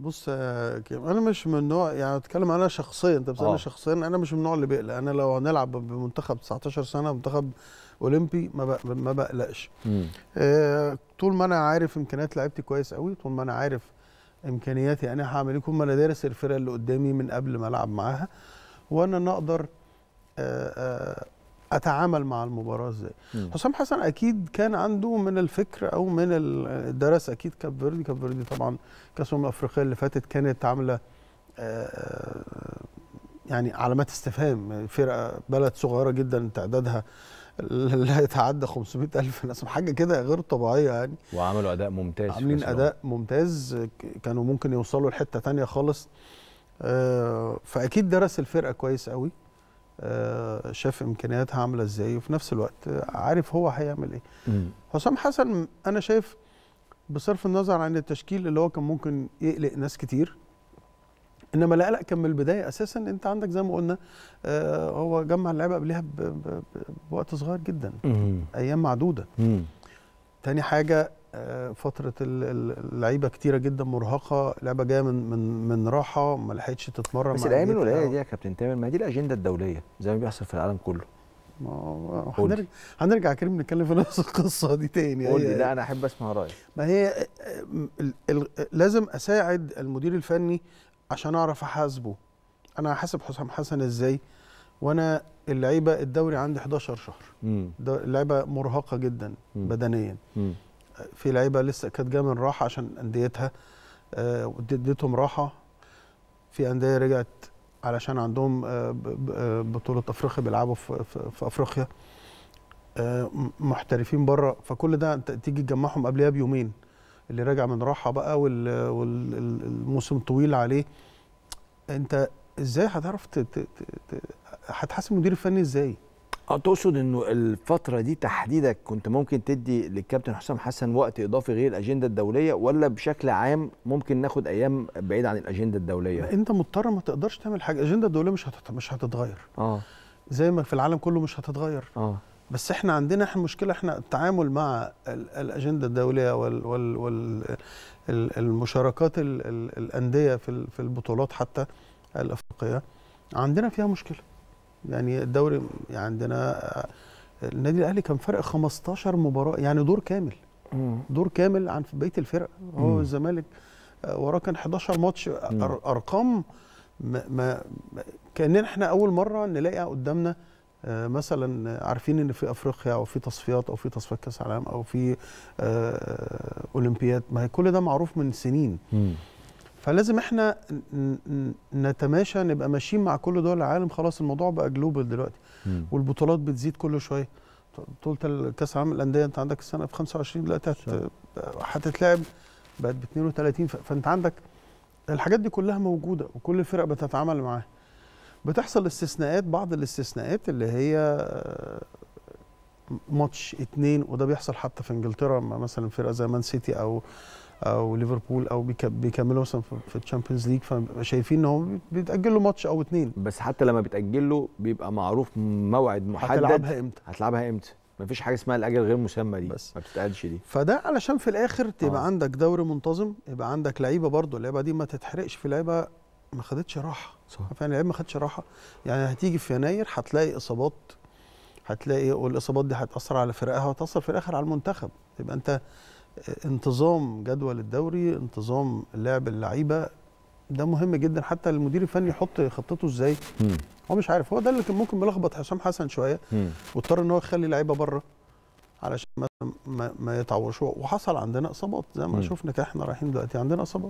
بص يا كريم انا مش من النوع يعني اتكلم انا شخصيا انت بتسالني آه. شخصيا انا مش من النوع اللي بيقلق انا لو هنلعب بمنتخب 19 سنه منتخب اولمبي ما ما بقلقش آه طول ما انا عارف امكانيات لعيبتي كويس قوي طول ما انا عارف امكانياتي يعني انا هعمل ايه ما انا دارس الفرقه اللي قدامي من قبل ما العب معاها وانا نقدر آه آه اتعامل مع المباراه ازاي حسام حسن اكيد كان عنده من الفكر او من الدرس اكيد كاب فيردي كاب فيردي طبعا كاس الامم الافريقيه اللي فاتت كانت عامله آه، يعني علامات استفهام فرقه بلد صغيره جدا تعدادها لا يتعدى 500 ألف ناس حاجة كده غير طبيعية يعني وعملوا أداء ممتاز عاملين أداء ممتاز كانوا ممكن يوصلوا لحتة تانية خالص آه، فأكيد درس الفرقة كويس قوي آه، شاف امكانياتها عامله ازاي وفي نفس الوقت عارف هو هيعمل ايه حسام حسن انا شايف بصرف النظر عن التشكيل اللي هو كان ممكن يقلق ناس كتير انما لا لا كان من البدايه اساسا انت عندك زي ما قلنا آه هو جمع اللعيبه قبلها بوقت صغير جدا ايام معدوده مم. تاني حاجه فتره اللعيبه كتيره جدا مرهقه لعبه جايه من من من راحه ما لحقتش تتمرن بس الايام القليله دي يا كابتن تامر ما دي الاجنده الدوليه زي ما بيحصل في العالم كله ما هنرجع هنرجع كريم نتكلم في نفس القصه دي تاني قول لي لا انا احب اسمع رايك ما هي لازم اساعد المدير الفني عشان اعرف احاسبه انا هحاسب حسام حسن ازاي وانا اللعيبه الدوري عندي 11 شهر اللعيبه مرهقه جدا بدنيا مم. في لعيبه لسه كانت جايه من راحه عشان انديتها آه، اديتهم راحه في انديه رجعت علشان عندهم آه، آه، بطوله افريقيا بيلعبوا في افريقيا محترفين بره فكل ده تيجي تجمعهم قبلها بيومين اللي راجع من راحه بقى والموسم طويل عليه انت ازاي هتعرف هتحاسب المدير الفني ازاي؟ اه تقصد انه الفتره دي تحديدا كنت ممكن تدي للكابتن حسام حسن وقت اضافي غير الاجنده الدوليه ولا بشكل عام ممكن ناخد ايام بعيد عن الاجنده الدوليه انت مضطر ما تقدرش تعمل حاجه الاجنده الدوليه مش هتت... مش هتتغير اه زي ما في العالم كله مش هتتغير اه بس احنا عندنا احنا مشكله احنا التعامل مع الاجنده الدوليه وال وال, وال المشاركات ال... الانديه في في البطولات حتى الافريقيه عندنا فيها مشكله يعني الدوري عندنا النادي الاهلي كان فرق 15 مباراه يعني دور كامل دور كامل عن بقيه الفرق هو الزمالك آه، وراه كان 11 ماتش ارقام ما, كاننا احنا اول مره نلاقي قدامنا آه، مثلا عارفين ان في افريقيا او في تصفيات او في تصفيات كاس عالم او في آه، اولمبياد ما كل ده معروف من سنين فلازم احنا نتماشى نبقى ماشيين مع كل دول العالم خلاص الموضوع بقى جلوبال دلوقتي مم. والبطولات بتزيد كل شويه بطوله كاس العالم الانديه انت عندك السنه ب 25 دلوقتي هتتلعب بقت ب 32 فانت عندك الحاجات دي كلها موجوده وكل الفرق بتتعامل معاها بتحصل استثناءات بعض الاستثناءات اللي هي ماتش اتنين وده بيحصل حتى في انجلترا مثلا فرقه زي مان سيتي او او ليفربول او بيكملوا مثلا في الشامبيونز ليج فشايفين ان هو بيتاجل له ماتش او اتنين بس حتى لما بيتاجل له بيبقى معروف موعد محدد هتلعبها امتى هتلعبها امتى مفيش حاجه اسمها الاجل غير مسمى دي بس ما بتتقالش دي فده علشان في الاخر تبقى آه. عندك دوري منتظم يبقى عندك لعيبه برضه اللعيبه دي ما تتحرقش في لعيبه ما خدتش راحه صح فعلا اللعيبه ما خدتش راحه يعني هتيجي في يناير هتلاقي اصابات هتلاقي والاصابات دي هتاثر على فرقها وتاثر في الاخر على المنتخب يبقى انت آه، انتظام جدول الدوري انتظام لعب اللعيبه ده مهم جدا حتى المدير الفني يحط خطته ازاي هو مش عارف هو ده اللي كان ممكن ملخبط حسام حسن شويه واضطر ان هو يخلي لعيبه بره علشان ما ما, يتعوشوا يتعورش وحصل عندنا اصابات زي ما شفنا كده احنا رايحين دلوقتي عندنا اصابات